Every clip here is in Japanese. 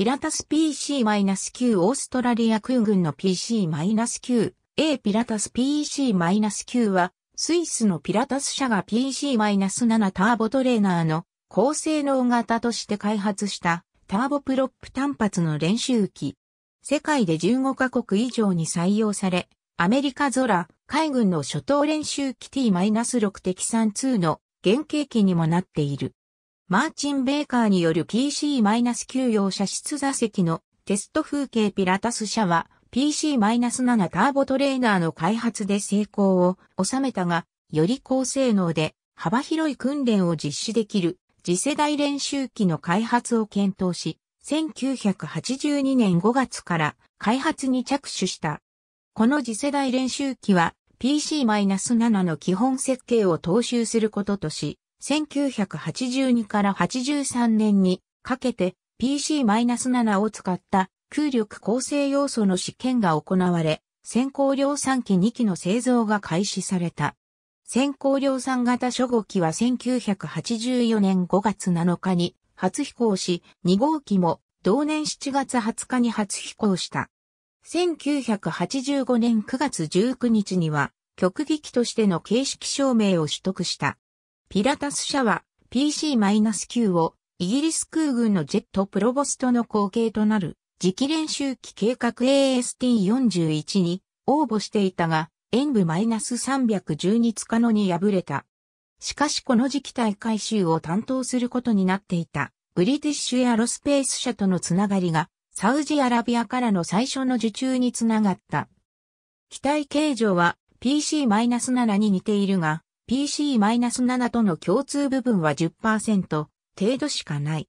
ピラタス PC-9 オーストラリア空軍の PC-9 A ピラタス PC-9 はスイスのピラタス社が PC-7 ターボトレーナーの高性能型として開発したターボプロップ単発の練習機。世界で15カ国以上に採用され、アメリカ空、海軍の初等練習機 T-6 敵3 2の原型機にもなっている。マーチン・ベーカーによる PC-9 用車室座席のテスト風景ピラタス社は PC-7 ターボトレーナーの開発で成功を収めたが、より高性能で幅広い訓練を実施できる次世代練習機の開発を検討し、1982年5月から開発に着手した。この次世代練習機は PC-7 の基本設計を踏襲することとし、1982から83年にかけて PC-7 を使った空力構成要素の試験が行われ、先行量産機2機の製造が開始された。先行量産型初号機は1984年5月7日に初飛行し、2号機も同年7月20日に初飛行した。1985年9月19日には、極撃としての形式証明を取得した。ピラタス社は PC-9 をイギリス空軍のジェットプロボストの後継となる次期練習機計画 AST41 に応募していたが、演武 -312 つかのに敗れた。しかしこの時期大回収を担当することになっていた、ブリティッシュやアロスペース社とのつながりが、サウジアラビアからの最初の受注につながった。機体形状は PC-7 に似ているが、PC-7 との共通部分は10%程度しかない。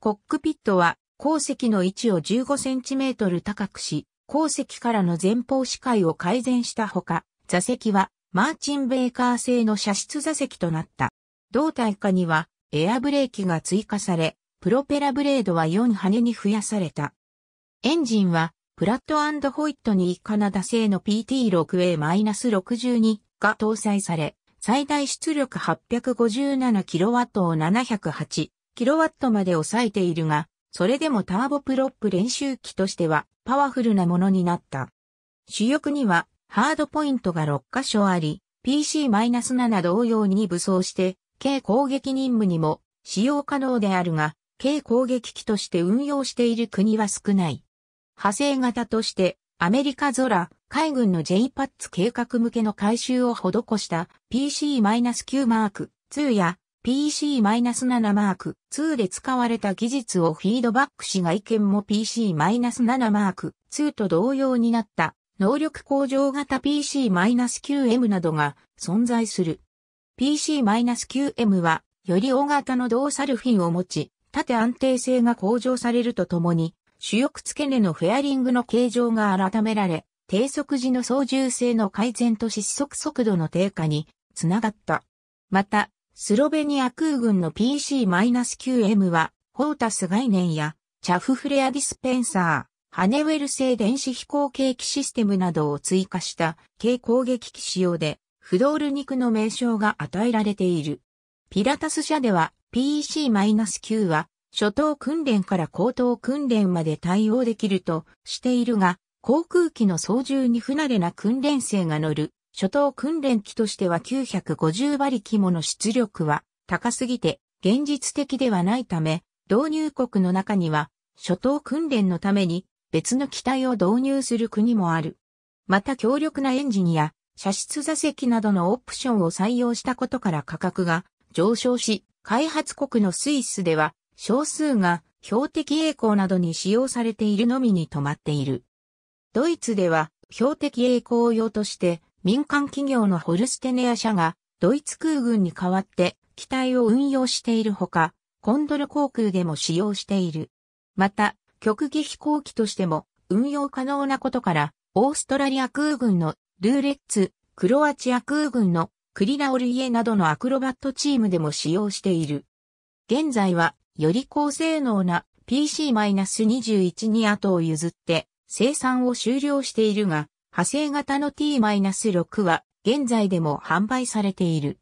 コックピットは鉱石の位置を 15cm 高くし、鉱石からの前方視界を改善したほか、座席はマーチンベーカー製の射出座席となった。胴体下にはエアブレーキが追加され、プロペラブレードは4羽に増やされた。エンジンはプラットホイットニーカナダ製の PT6A-62 が搭載され、最大出力 857kW を 708kW まで抑えているが、それでもターボプロップ練習機としてはパワフルなものになった。主翼にはハードポイントが6箇所あり、PC-7 同様に武装して、軽攻撃任務にも使用可能であるが、軽攻撃機として運用している国は少ない。派生型として、アメリカ空、海軍の J パッツ計画向けの改修を施した PC-9 マーク2や PC-7 マーク2で使われた技術をフィードバックし外見も PC-7 マーク2と同様になった能力向上型 PC-9M などが存在する。PC-9M はより大型の動作ルフィンを持ち、縦安定性が向上されるとともに、主翼付け根のフェアリングの形状が改められ、低速時の操縦性の改善と失速速度の低下につながった。また、スロベニア空軍の PC-9M は、ホータス概念や、チャフフレアディスペンサー、ハネウェル製電子飛行計器システムなどを追加した軽攻撃機仕様で、フドール肉の名称が与えられている。ピラタス社では PC-9 は初等訓練から高等訓練まで対応できるとしているが、航空機の操縦に不慣れな訓練生が乗る、初等訓練機としては950馬力もの出力は高すぎて現実的ではないため、導入国の中には、初等訓練のために別の機体を導入する国もある。また強力なエンジンや車室座席などのオプションを採用したことから価格が上昇し、開発国のスイスでは少数が標的栄光などに使用されているのみに止まっている。ドイツでは標的栄光用として民間企業のホルステネア社がドイツ空軍に代わって機体を運用しているほか、コンドル航空でも使用している。また、極技飛行機としても運用可能なことから、オーストラリア空軍のルーレッツ、クロアチア空軍のクリラオルイエなどのアクロバットチームでも使用している。現在は、より高性能な PC-21 に後を譲って、生産を終了しているが、派生型の T-6 は現在でも販売されている。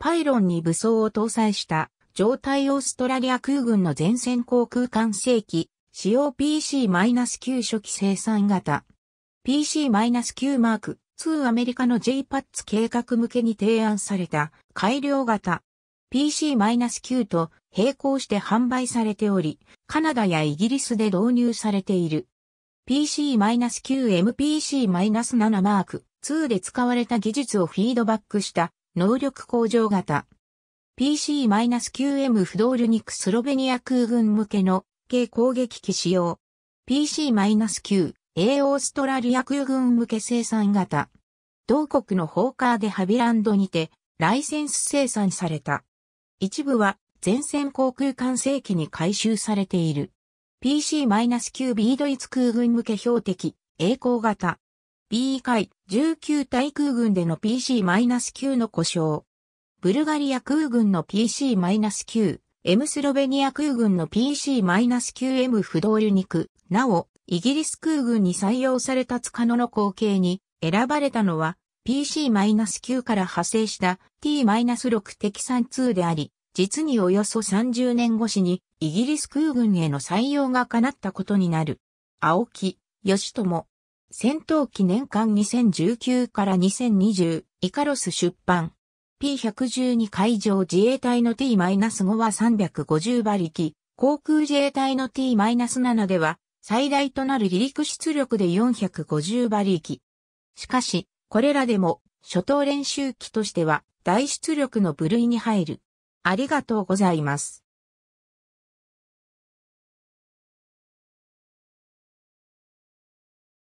パイロンに武装を搭載した状態オーストラリア空軍の前線航空艦正機、使用 PC-9 初期生産型。PC-9 マーク2アメリカの j p a t s 計画向けに提案された改良型。PC-9 と並行して販売されており、カナダやイギリスで導入されている。PC-9MPC-7 マーク2で使われた技術をフィードバックした能力向上型。PC-9M フドールニクスロベニア空軍向けの軽攻撃機使用。PC-9A オーストラリア空軍向け生産型。同国のホーカーでハビランドにてライセンス生産された。一部は前線航空管制機に回収されている。PC-9B ドイツ空軍向け標的、栄光型。B 回19対空軍での PC-9 の故障。ブルガリア空軍の PC-9、M スロベニア空軍の PC-9M 不動ユニク。なお、イギリス空軍に採用されたつ野の光景に選ばれたのは PC-9 から派生した T-6 敵3 2であり、実におよそ30年越しにイギリス空軍への採用が叶ったことになる。青木、義友。戦闘機年間2019から2020、イカロス出版。P112 海上自衛隊の T-5 は350馬力、航空自衛隊の T-7 では、最大となる離陸出力で450馬力。しかし、これらでも、初等練習機としては、大出力の部類に入る。ありがとうございます。